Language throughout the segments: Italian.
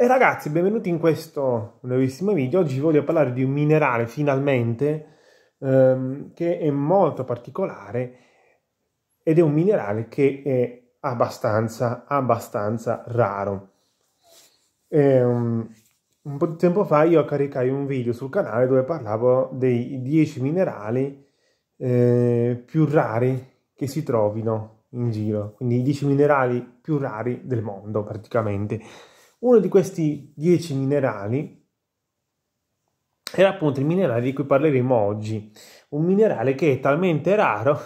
E ragazzi, benvenuti in questo nuovissimo video. Oggi voglio parlare di un minerale finalmente ehm, che è molto particolare ed è un minerale che è abbastanza, abbastanza raro. E, um, un po' di tempo fa io caricai un video sul canale dove parlavo dei 10 minerali eh, più rari che si trovino in giro, quindi i 10 minerali più rari del mondo praticamente. Uno di questi dieci minerali era appunto il minerale di cui parleremo oggi, un minerale che è talmente raro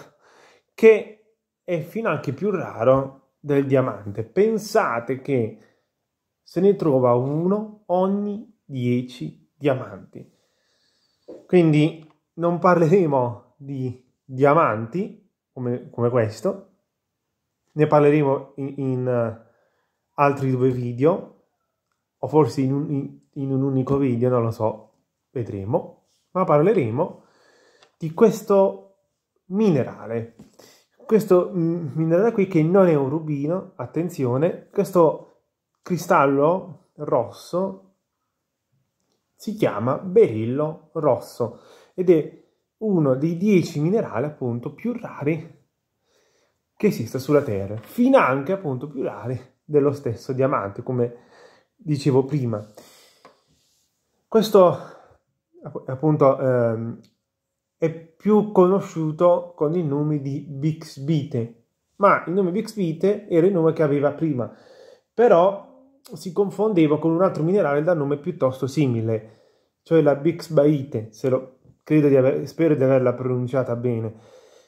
che è fino anche più raro del diamante. Pensate che se ne trova uno ogni dieci diamanti. Quindi non parleremo di diamanti come, come questo, ne parleremo in, in altri due video o forse in un, in un unico video, non lo so, vedremo, ma parleremo di questo minerale. Questo minerale qui che non è un rubino, attenzione, questo cristallo rosso si chiama berillo rosso ed è uno dei dieci minerali appunto più rari che esista sulla Terra, finanche appunto più rari dello stesso diamante, come dicevo prima. Questo appunto ehm, è più conosciuto con il nome di Bixbite, ma il nome Bixbite era il nome che aveva prima, però si confondeva con un altro minerale dal nome piuttosto simile, cioè la Bixbite, se lo, credo di aver, spero di averla pronunciata bene.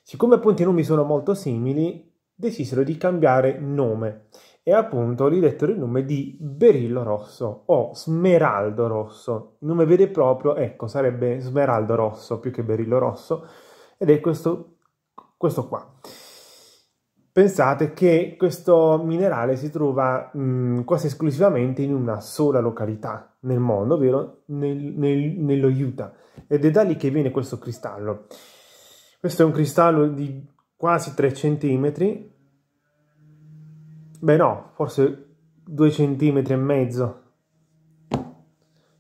Siccome appunto i nomi sono molto simili, decisero di cambiare nome e appunto gli dettero il nome di Berillo Rosso o Smeraldo Rosso. Il nome vero e proprio, ecco, sarebbe Smeraldo Rosso più che Berillo Rosso ed è questo, questo qua. Pensate che questo minerale si trova mh, quasi esclusivamente in una sola località nel mondo, ovvero nel, nel, nello Utah, ed è da lì che viene questo cristallo. Questo è un cristallo di quasi 3 cm Beh no, forse due centimetri e mezzo,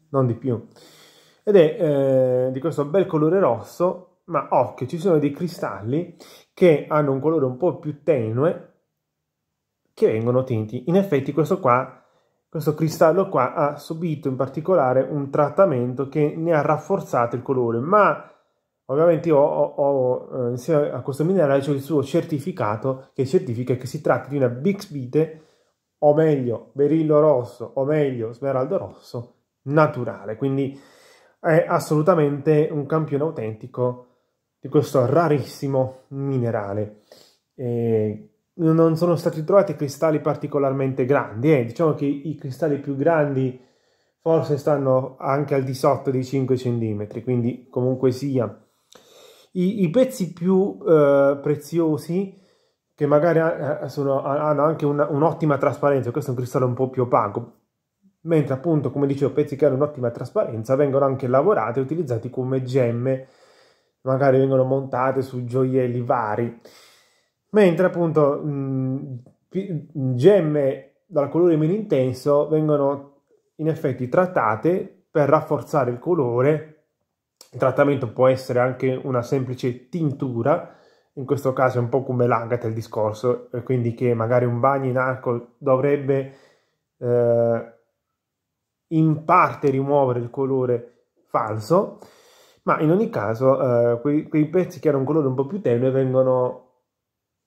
non di più. Ed è eh, di questo bel colore rosso, ma occhio, oh, ci sono dei cristalli che hanno un colore un po' più tenue che vengono tinti. In effetti questo qua, questo cristallo qua ha subito in particolare un trattamento che ne ha rafforzato il colore, ma Ovviamente io ho, ho, eh, insieme a questo minerale c'è il suo certificato che certifica che si tratta di una bixbite o meglio berillo rosso o meglio smeraldo rosso naturale. Quindi è assolutamente un campione autentico di questo rarissimo minerale. E non sono stati trovati cristalli particolarmente grandi, eh. diciamo che i cristalli più grandi forse stanno anche al di sotto dei 5 cm, quindi comunque sia i, i pezzi più eh, preziosi che magari eh, eh, sono, hanno anche una, un'ottima trasparenza, questo è un cristallo un po' più opaco, mentre appunto, come dicevo, pezzi che hanno un'ottima trasparenza vengono anche lavorati e utilizzati come gemme, magari vengono montate su gioielli vari, mentre appunto mh, gemme dal colore meno intenso vengono in effetti trattate per rafforzare il colore il trattamento può essere anche una semplice tintura, in questo caso è un po' come l'agata il discorso, quindi che magari un bagno in alcol dovrebbe eh, in parte rimuovere il colore falso, ma in ogni caso eh, quei, quei, pezzi che hanno un colore un po' più tenue vengono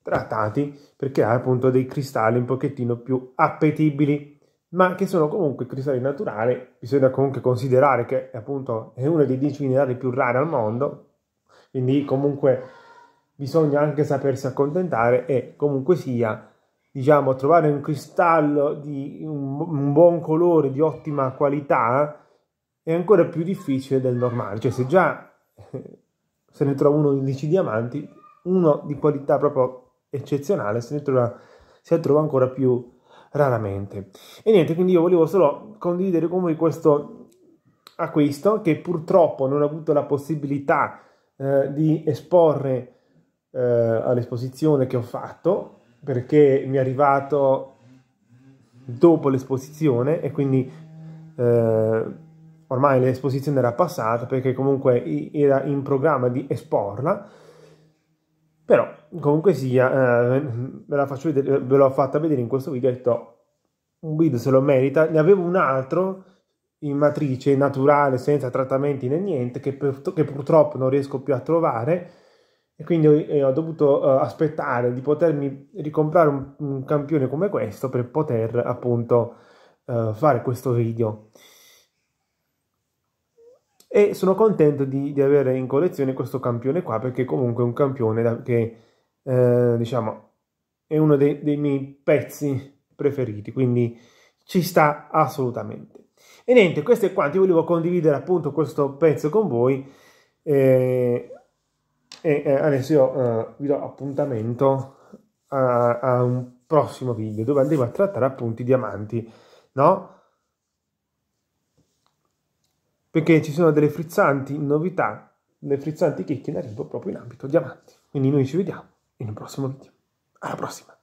trattati perché ha appunto dei cristalli un pochettino più appetibili ma che sono comunque cristalli naturali, bisogna comunque considerare che appunto è uno dei 10 minerali più rari al mondo, quindi comunque bisogna anche sapersi accontentare e comunque sia, diciamo, trovare un cristallo di un buon colore, di ottima qualità, è ancora più difficile del normale, cioè se già se ne trova uno di 10 diamanti, uno di qualità proprio eccezionale, se ne trova, se ne trova ancora più raramente. E niente, quindi io volevo solo condividere con voi questo acquisto che purtroppo non ho avuto la possibilità eh, di esporre eh, all'esposizione che ho fatto perché mi è arrivato dopo l'esposizione e quindi eh, ormai l'esposizione era passata perché comunque era in programma di esporla però, comunque sia, eh, ve, vedere, ve l'ho fatta vedere in questo video e ho detto, un video se lo merita, ne avevo un altro in matrice naturale senza trattamenti né niente che, per, che, purtroppo non riesco più a trovare e quindi ho, eh, ho dovuto uh, aspettare di potermi ricomprare un, un, campione come questo per poter appunto uh, fare questo video e sono contento di, di, avere in collezione questo campione qua perché comunque è un campione da, che eh, diciamo è uno dei, dei, miei pezzi preferiti quindi ci sta assolutamente e niente questo è quanto io volevo condividere appunto questo pezzo con voi eh, e eh, adesso io eh, vi do appuntamento a, a, un prossimo video dove andremo a trattare appunto i diamanti no? perché ci sono delle frizzanti novità, delle frizzanti chicche in arrivo proprio in ambito diamanti. Quindi noi ci vediamo in un prossimo video. Alla prossima!